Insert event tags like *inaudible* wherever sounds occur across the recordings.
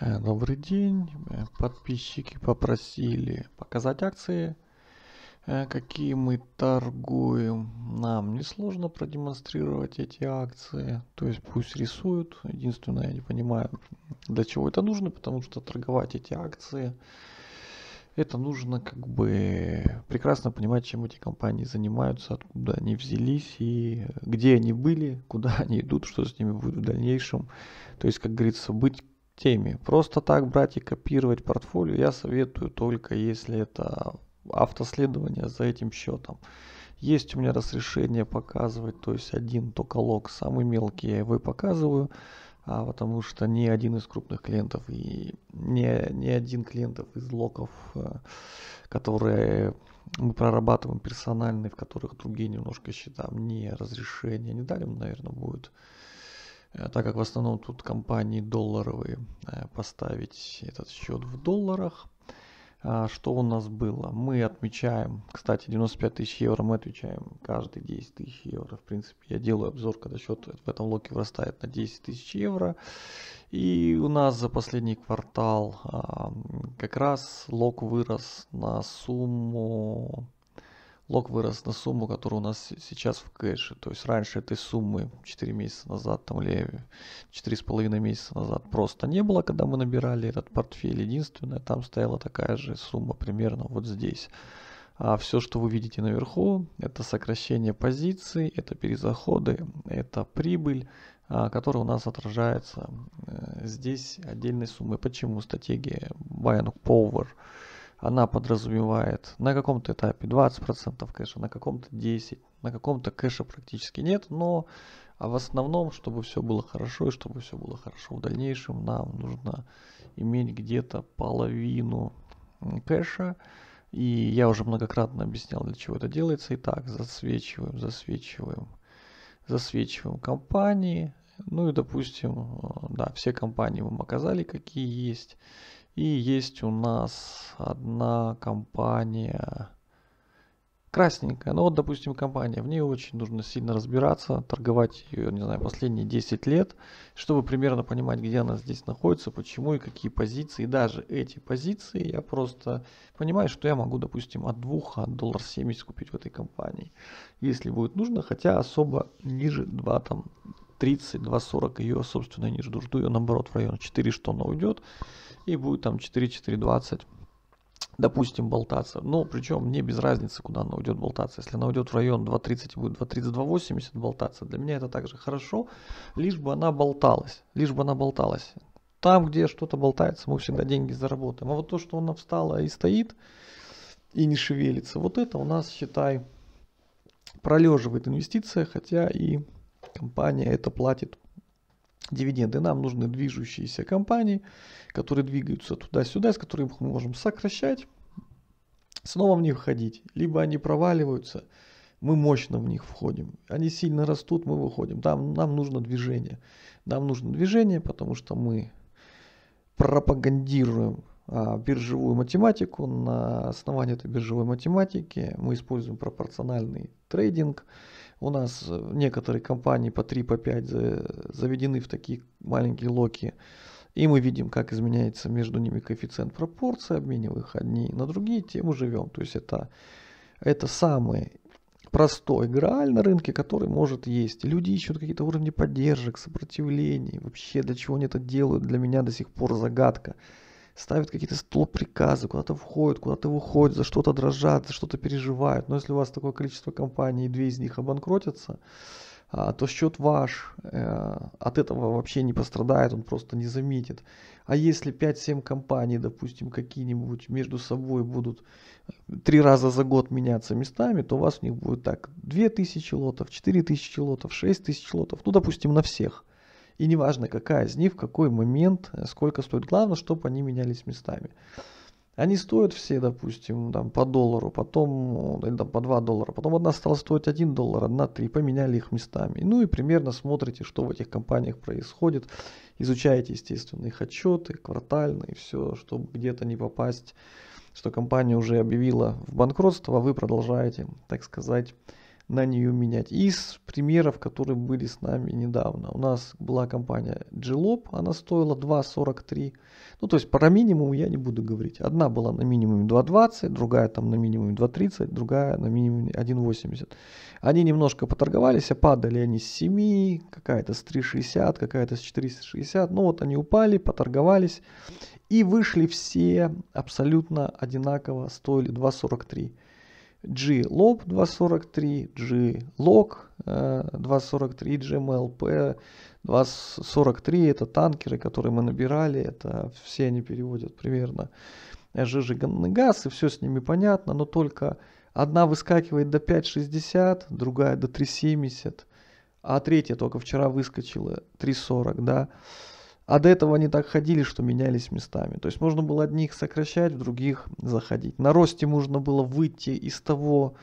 Э, добрый день. Э, подписчики попросили показать акции, э, какие мы торгуем. Нам несложно продемонстрировать эти акции. То есть пусть рисуют. Единственное, я не понимаю, для чего это нужно, потому что торговать эти акции, это нужно как бы прекрасно понимать, чем эти компании занимаются, откуда они взялись и где они были, куда они идут, что с ними будет в дальнейшем. То есть, как говорится, быть теме. Просто так брать и копировать портфолио я советую только если это автоследование за этим счетом. Есть у меня разрешение показывать, то есть один только лог, самый мелкий я его показываю, а потому что ни один из крупных клиентов и ни, ни один клиентов из локов, э, которые мы прорабатываем персональные, в которых другие немножко счета, мне разрешения не дали, наверное, будет а так как в основном тут компании долларовые, э, поставить этот счет в долларах. А, что у нас было? Мы отмечаем, кстати, 95 тысяч евро, мы отвечаем каждые 10 тысяч евро. В принципе, я делаю обзор, когда счет в этом локе вырастает на 10 тысяч евро. И у нас за последний квартал а, как раз лок вырос на сумму лог вырос на сумму, которая у нас сейчас в кэше. То есть раньше этой суммы 4 месяца назад там, или 4,5 э, месяца назад просто не было, когда мы набирали этот портфель. Единственное, там стояла такая же сумма примерно вот здесь. А все, что вы видите наверху, это сокращение позиций, это перезаходы, это прибыль, а, которая у нас отражается э, здесь отдельной суммой. Почему стратегия Buy and Power? она подразумевает на каком-то этапе 20% кэша, на каком-то 10%, на каком-то кэша практически нет, но а в основном, чтобы все было хорошо и чтобы все было хорошо в дальнейшем, нам нужно иметь где-то половину кэша. И я уже многократно объяснял, для чего это делается. Итак, засвечиваем, засвечиваем, засвечиваем компании. Ну и, допустим, э, да, все компании мы показали, какие есть. И есть у нас одна компания красненькая. Ну вот, допустим, компания. В ней очень нужно сильно разбираться, торговать ее, не знаю, последние 10 лет, чтобы примерно понимать, где она здесь находится, почему и какие позиции. И даже эти позиции я просто понимаю, что я могу, допустим, от 2 от доллар 70 купить в этой компании, если будет нужно, хотя особо ниже 2 там 30, 2.40 ее, собственно, не жду. Жду ее, наоборот, в район 4, что она уйдет. И будет там 4, 4, 20 допустим, болтаться. но ну, причем мне без разницы, куда она уйдет болтаться. Если она уйдет в район 2.30, будет 2.30-2.80 болтаться. Для меня это также хорошо, лишь бы она болталась. Лишь бы она болталась. Там, где что-то болтается, мы всегда деньги заработаем. А вот то, что она встала и стоит, и не шевелится, вот это у нас, считай, пролеживает инвестиция, хотя и компания это платит дивиденды. Нам нужны движущиеся компании, которые двигаются туда-сюда, с которыми мы можем сокращать, снова в них входить. Либо они проваливаются, мы мощно в них входим. Они сильно растут, мы выходим. Там, нам нужно движение. Нам нужно движение, потому что мы пропагандируем а, биржевую математику. На основании этой биржевой математики мы используем пропорциональный трейдинг. У нас э, некоторые компании по 3, по 5 заведены в такие маленькие локи. И мы видим, как изменяется между ними коэффициент пропорции, обменивая их одни на другие, тем живем. То есть это, это самый простой грааль на рынке, который может есть. люди ищут какие-то уровни поддержек, сопротивлений. Вообще, для чего они это делают, для меня до сих пор загадка ставят какие-то стоп-приказы, куда-то входят, куда-то выходят, за что-то дрожат, за что-то переживают. Но если у вас такое количество компаний, и две из них обанкротятся, а, то счет ваш э, от этого вообще не пострадает, он просто не заметит. А если 5-7 компаний, допустим, какие-нибудь между собой будут э, три раза за год меняться местами, то у вас у них будет так 2000 лотов, 4000 лотов, 6000 лотов, ну, допустим, на всех – и неважно, какая из них, в какой момент, э, сколько стоит. Главное, чтобы они менялись местами. Они стоят все, допустим, там, по доллару, потом э, или, там, по 2 доллара, потом одна стала стоить 1 доллар, одна 3, поменяли их местами. Ну и примерно смотрите, что в этих компаниях происходит, изучаете, естественно, их отчеты, квартальные, все, чтобы где-то не попасть, что компания уже объявила в банкротство, а вы продолжаете, так сказать, на нее менять. Из примеров, которые были с нами недавно. У нас была компания GLOB, она стоила 2.43. Ну, то есть про минимум я не буду говорить. Одна была на минимуме 2.20, другая там на минимуме 2.30, другая на минимуме 1.80. Они немножко поторговались, а падали они с 7, какая-то с 3.60, какая-то с 4.60. Ну, вот они упали, поторговались и вышли все абсолютно одинаково, стоили 2.43. G-Lob 243, G-Log 243, GMLP 243. Это танкеры, которые мы набирали. Это все они переводят примерно жижеганный газ, и все с ними понятно, но только одна выскакивает до 5,60, другая до 3,70, а третья только вчера выскочила 3,40, да. А до этого они так ходили, что менялись местами. То есть можно было одних сокращать, в других заходить. На росте можно было выйти из того,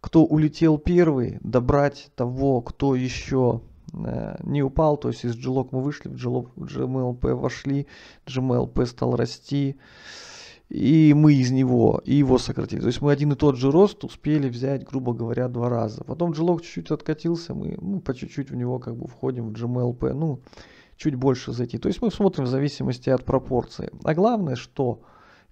кто улетел первый, добрать того, кто еще э, не упал. То есть из Gilog мы вышли, в Gilog, GMLP вошли, GMLP стал расти. И мы из него, и его сократили. То есть мы один и тот же рост успели взять, грубо говоря, два раза. Потом Gilog чуть-чуть откатился, мы ну, по чуть-чуть в него как бы входим в GMLP. Ну, чуть больше зайти. То есть мы смотрим в зависимости от пропорции. А главное, что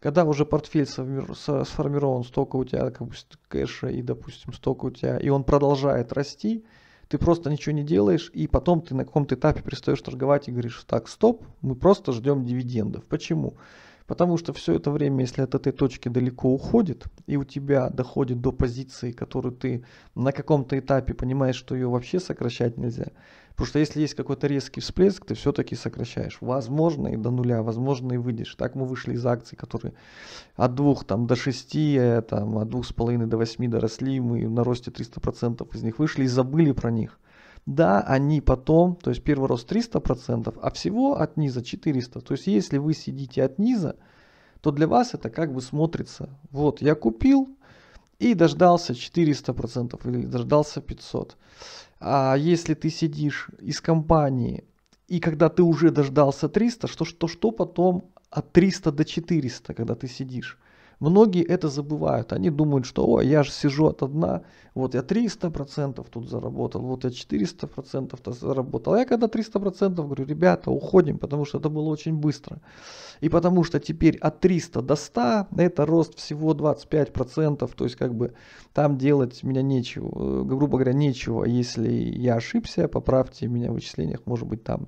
когда уже портфель сформирован, столько у тебя как бы, кэша и, допустим, столько у тебя, и он продолжает расти, ты просто ничего не делаешь, и потом ты на каком-то этапе перестаешь торговать и говоришь, так, стоп, мы просто ждем дивидендов. Почему? Потому что все это время, если от этой точки далеко уходит, и у тебя доходит до позиции, которую ты на каком-то этапе понимаешь, что ее вообще сокращать нельзя, Потому что если есть какой-то резкий всплеск, ты все-таки сокращаешь. Возможно и до нуля, возможно и выйдешь. Так мы вышли из акций, которые от двух там, до 6, э, там, от половиной до восьми доросли, мы на росте 300% из них вышли и забыли про них. Да, они потом, то есть первый рост 300%, а всего от низа 400%. То есть если вы сидите от низа, то для вас это как бы смотрится. Вот, я купил и дождался 400% или дождался 500%. А если ты сидишь из компании, и когда ты уже дождался 300, что, что, что потом от 300 до 400, когда ты сидишь? Многие это забывают. Они думают, что о, я же сижу от одна, вот я 300% тут заработал, вот я 400% -то заработал. А я когда 300% говорю, ребята, уходим, потому что это было очень быстро. И потому что теперь от 300 до 100 это рост всего 25%, то есть как бы там делать меня нечего, э, грубо говоря, нечего. Если я ошибся, поправьте меня в вычислениях, может быть там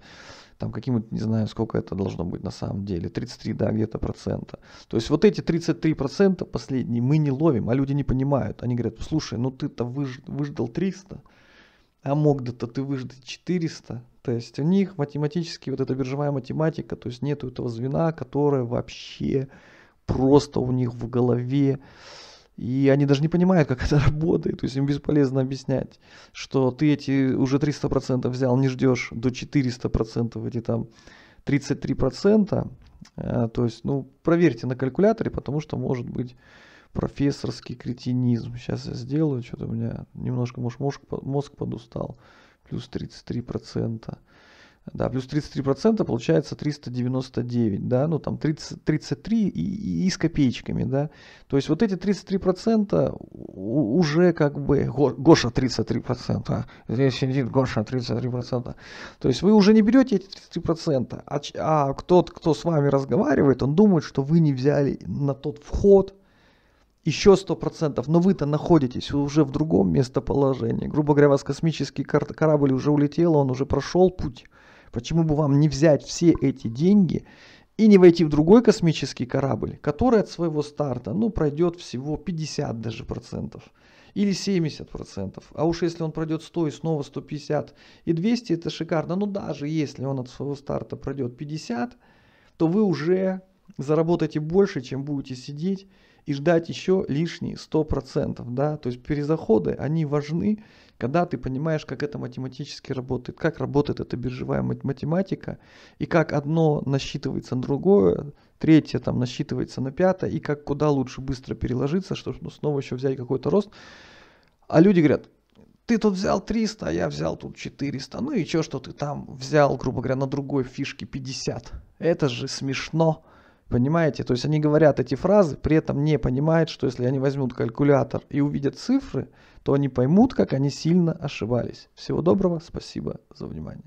там каким то не знаю, сколько это должно быть на самом деле, 33, да, где-то процента. То есть вот эти 33 процента последние мы не ловим, а люди не понимают. Они говорят, слушай, ну ты-то выж, выждал 300, а мог-то да ты выждать 400. То есть у них математически вот эта биржевая математика, то есть нету этого звена, которое вообще просто у них в голове и они даже не понимают, как *laughs* это работает. То есть им бесполезно объяснять, что ты эти уже 300% взял, не ждешь до 400%, эти там 33%. Э, то есть, ну, проверьте на калькуляторе, потому что может быть профессорский кретинизм. Сейчас я сделаю, что-то у меня немножко, может, мозг, мозг подустал. Плюс 33%. Да, плюс 33% получается 399, да, ну там 30, 33 и, и с копеечками, да. То есть вот эти 33% уже как бы, Гоша 33%, а, здесь сидит Гоша 33%. То есть вы уже не берете эти 33%, а, а тот, кто с вами разговаривает, он думает, что вы не взяли на тот вход, еще 100%, но вы-то находитесь уже в другом местоположении. Грубо говоря, у вас космический корабль уже улетел, он уже прошел путь. Почему бы вам не взять все эти деньги и не войти в другой космический корабль, который от своего старта ну, пройдет всего 50 даже процентов или 70 процентов. А уж если он пройдет 100 и снова 150 и 200, это шикарно. Но даже если он от своего старта пройдет 50, то вы уже заработаете больше, чем будете сидеть и ждать еще лишние 100%. Да? То есть перезаходы, они важны, когда ты понимаешь, как это математически работает, как работает эта биржевая математика, и как одно насчитывается на другое, третье там насчитывается на пятое, и как куда лучше быстро переложиться, чтобы ну, снова еще взять какой-то рост. А люди говорят, ты тут взял 300, а я взял тут 400. Ну и чё, что ты там взял, грубо говоря, на другой фишке 50. Это же смешно. Понимаете? То есть они говорят эти фразы, при этом не понимают, что если они возьмут калькулятор и увидят цифры, то они поймут, как они сильно ошибались. Всего доброго, спасибо за внимание.